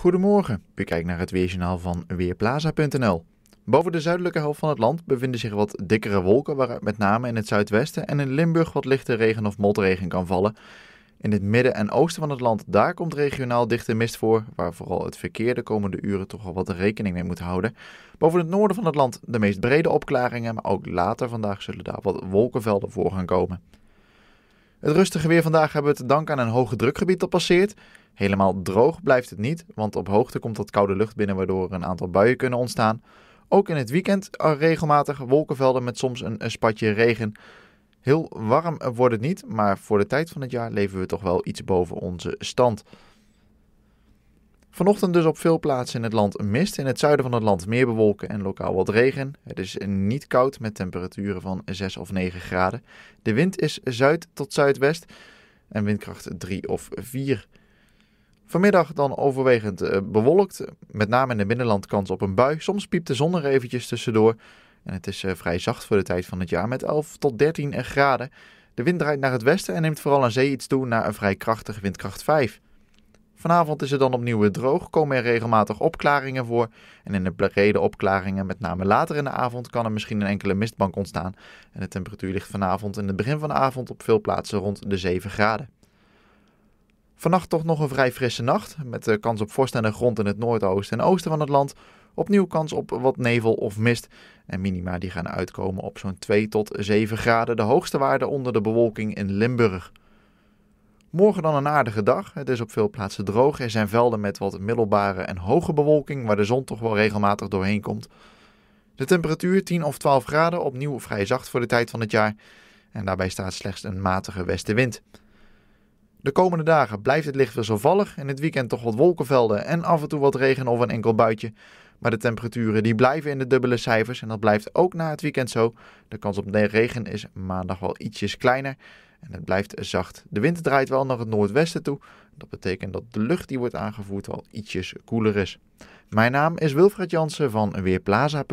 Goedemorgen, u kijkt naar het weerjournaal van Weerplaza.nl. Boven de zuidelijke helft van het land bevinden zich wat dikkere wolken, waar met name in het zuidwesten en in Limburg wat lichte regen of motregen kan vallen. In het midden en oosten van het land, daar komt regionaal dichte mist voor, waar vooral het verkeer de komende uren toch al wat rekening mee moet houden. Boven het noorden van het land de meest brede opklaringen, maar ook later vandaag zullen daar wat wolkenvelden voor gaan komen. Het rustige weer vandaag hebben we te danken aan een hoge drukgebied dat passeert. Helemaal droog blijft het niet, want op hoogte komt dat koude lucht binnen waardoor een aantal buien kunnen ontstaan. Ook in het weekend eh, regelmatig wolkenvelden met soms een spatje regen. Heel warm wordt het niet, maar voor de tijd van het jaar leven we toch wel iets boven onze stand. Vanochtend dus op veel plaatsen in het land mist. In het zuiden van het land meer bewolken en lokaal wat regen. Het is niet koud met temperaturen van 6 of 9 graden. De wind is zuid tot zuidwest en windkracht 3 of 4. Vanmiddag dan overwegend eh, bewolkt, met name in het binnenland kans op een bui. Soms piept de zon er eventjes tussendoor. En het is eh, vrij zacht voor de tijd van het jaar met 11 tot 13 eh, graden. De wind draait naar het westen en neemt vooral aan zee iets toe naar een vrij krachtige windkracht 5. Vanavond is het dan opnieuw weer droog, komen er regelmatig opklaringen voor. En in de brede opklaringen, met name later in de avond, kan er misschien een enkele mistbank ontstaan. En de temperatuur ligt vanavond in het begin van de avond op veel plaatsen rond de 7 graden. Vannacht toch nog een vrij frisse nacht, met de eh, kans op vorstende grond in het noordoosten en oosten van het land. Opnieuw kans op wat nevel of mist. En minima die gaan uitkomen op zo'n 2 tot 7 graden, de hoogste waarde onder de bewolking in Limburg. Morgen dan een aardige dag. Het is op veel plaatsen droog. Er zijn velden met wat middelbare en hoge bewolking, waar de zon toch wel regelmatig doorheen komt. De temperatuur 10 of 12 graden, opnieuw vrij zacht voor de tijd van het jaar. En daarbij staat slechts een matige westenwind. De komende dagen blijft het licht wisselvallig. In het weekend toch wat wolkenvelden en af en toe wat regen of een enkel buitje. Maar de temperaturen die blijven in de dubbele cijfers en dat blijft ook na het weekend zo. De kans op regen is maandag wel ietsjes kleiner en het blijft zacht. De wind draait wel naar het noordwesten toe. Dat betekent dat de lucht die wordt aangevoerd wel ietsjes koeler is. Mijn naam is Wilfred Jansen van Weerplaza.